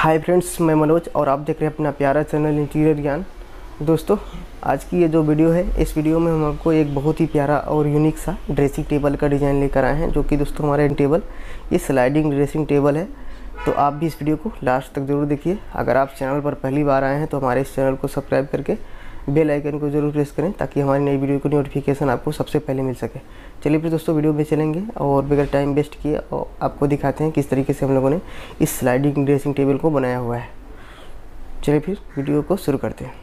hi friends मैं मनोज और आप देख रहे हैं अपना प्यारा चैनल इंटीरियर ज्ञान दोस्तों आज की ये जो वीडियो है इस वीडियो में हम आपको एक बहुत ही प्यारा और यूनिक सा ड्रेसिंग टेबल का डिज़ाइन लेकर आए हैं जो कि दोस्तों हमारा टेबल ये स्लाइडिंग ड्रेसिंग टेबल है तो आप भी इस वीडियो को लास्ट तक ज़रूर देखिए अगर आप चैनल पर पहली बार आए हैं तो हमारे इस चैनल को सब्सक्राइब करके बेल आइकन को जरूर प्रेस करें ताकि हमारी नई वीडियो की नोटिफिकेशन आपको सबसे पहले मिल सके चलिए फिर दोस्तों वीडियो में चलेंगे और बगैर टाइम वेस्ट किए और आपको दिखाते हैं किस तरीके से हम लोगों ने इस स्लाइडिंग ड्रेसिंग टेबल को बनाया हुआ है चलिए फिर वीडियो को शुरू करते हैं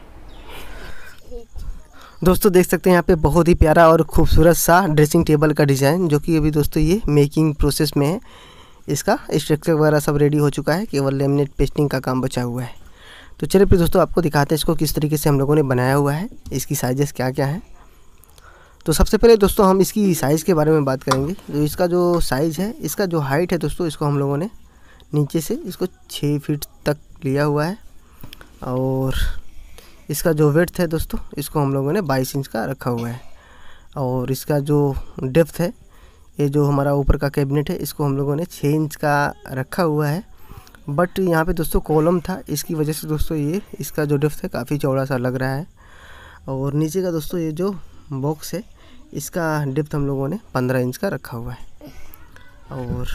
दोस्तों देख सकते हैं यहाँ पे बहुत ही प्यारा और खूबसूरत सा ड्रेसिंग टेबल का डिज़ाइन जो कि अभी दोस्तों ये मेकिंग प्रोसेस में है इसका स्ट्रक्चर वगैरह सब रेडी हो चुका है केवल लेमिनेट पेस्टिंग का काम बचा हुआ है तो चलिए फिर दोस्तों आपको दिखाते हैं इसको किस तरीके से हम लोगों ने बनाया हुआ है इसकी साइजेस क्या क्या हैं तो सबसे पहले दोस्तों हम इसकी साइज़ के बारे में बात करेंगे तो इसका जो साइज़ है इसका जो हाइट है दोस्तों इसको हम लोगों ने नीचे से इसको छः फीट तक लिया हुआ है और इसका जो वेट है दोस्तों इसको हम लोगों ने बाईस इंच का रखा हुआ है और इसका जो डेप्थ है ये जो हमारा ऊपर का कैबिनेट है इसको हम लोगों ने छः इंच का रखा हुआ है बट यहाँ पे दोस्तों कॉलम था इसकी वजह से दोस्तों ये इसका जो डिफ्थ है काफ़ी चौड़ा सा लग रहा है और नीचे का दोस्तों ये जो बॉक्स है इसका डिप्थ हम लोगों ने पंद्रह इंच का रखा हुआ है और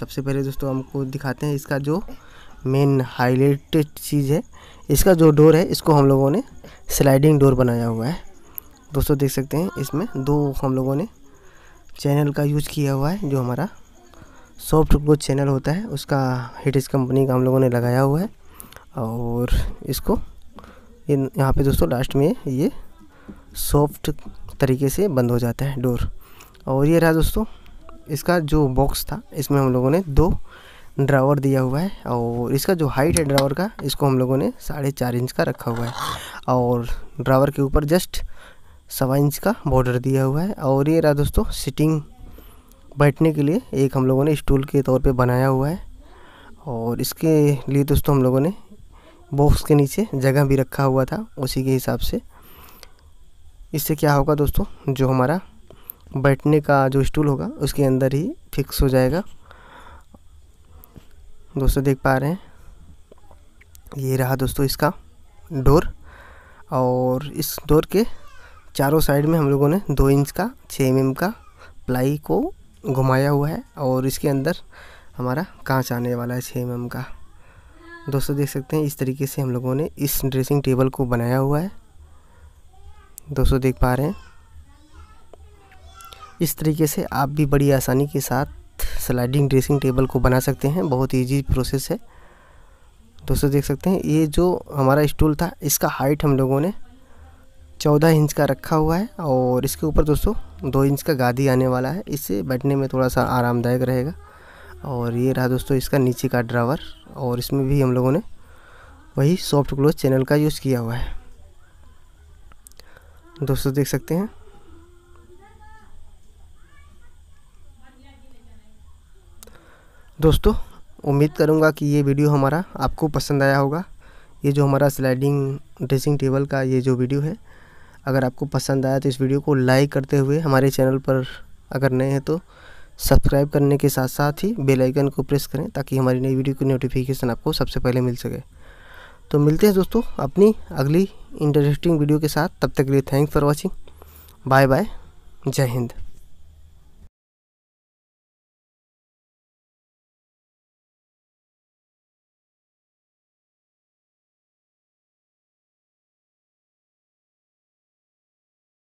सबसे पहले दोस्तों हमको दिखाते हैं इसका जो मेन हाईलाइटेड चीज़ है इसका जो डोर है इसको हम लोगों ने स्लाइडिंग डोर बनाया हुआ है दोस्तों देख सकते हैं इसमें दो हम लोगों ने चैनल का यूज़ किया हुआ है जो हमारा सॉफ्ट क्लोज चैनल होता है उसका हिटिस कंपनी का हम लोगों ने लगाया हुआ है और इसको ये यहाँ पे दोस्तों लास्ट में ये सॉफ्ट तरीके से बंद हो जाता है डोर और ये रहा दोस्तों इसका जो बॉक्स था इसमें हम लोगों ने दो ड्रावर दिया हुआ है और इसका जो हाइट है ड्रावर का इसको हम लोगों ने साढ़े चार इंच का रखा हुआ है और ड्रावर के ऊपर जस्ट सवा इंच का बॉर्डर दिया हुआ है और ये रहा दोस्तों सिटिंग बैठने के लिए एक हम लोगों ने स्टूल के तौर पे बनाया हुआ है और इसके लिए दोस्तों हम लोगों ने बॉक्स के नीचे जगह भी रखा हुआ था उसी के हिसाब से इससे क्या होगा दोस्तों जो हमारा बैठने का जो स्टूल होगा उसके अंदर ही फिक्स हो जाएगा दोस्तों देख पा रहे हैं ये रहा दोस्तों इसका डोर और इस डोर के चारों साइड में हम लोगों ने दो इंच का छः एम का प्लाई को घुमाया हुआ है और इसके अंदर हमारा कांच आने वाला है छः एम का दोस्तों देख सकते हैं इस तरीके से हम लोगों ने इस ड्रेसिंग टेबल को बनाया हुआ है दोस्तों देख पा रहे हैं इस तरीके से आप भी बड़ी आसानी के साथ स्लाइडिंग ड्रेसिंग टेबल को बना सकते हैं बहुत इजी प्रोसेस है दोस्तों देख सकते हैं ये जो हमारा स्टूल था इसका हाइट हम लोगों ने चौदह इंच का रखा हुआ है और इसके ऊपर दोस्तों दो इंच का गादी आने वाला है इससे बैठने में थोड़ा सा आरामदायक रहेगा और ये रहा दोस्तों इसका नीचे का ड्रावर और इसमें भी हम लोगों ने वही सॉफ्ट क्लोज चैनल का यूज़ किया हुआ है दोस्तों देख सकते हैं दोस्तों उम्मीद करूँगा कि ये वीडियो हमारा आपको पसंद आया होगा ये जो हमारा स्लाइडिंग ड्रेसिंग टेबल का ये जो वीडियो है अगर आपको पसंद आया तो इस वीडियो को लाइक करते हुए हमारे चैनल पर अगर नए हैं तो सब्सक्राइब करने के साथ साथ ही बेल आइकन को प्रेस करें ताकि हमारी नई वीडियो की नोटिफिकेशन आपको सबसे पहले मिल सके तो मिलते हैं दोस्तों अपनी अगली इंटरेस्टिंग वीडियो के साथ तब तक के लिए thanks for watching bye bye Jai Hind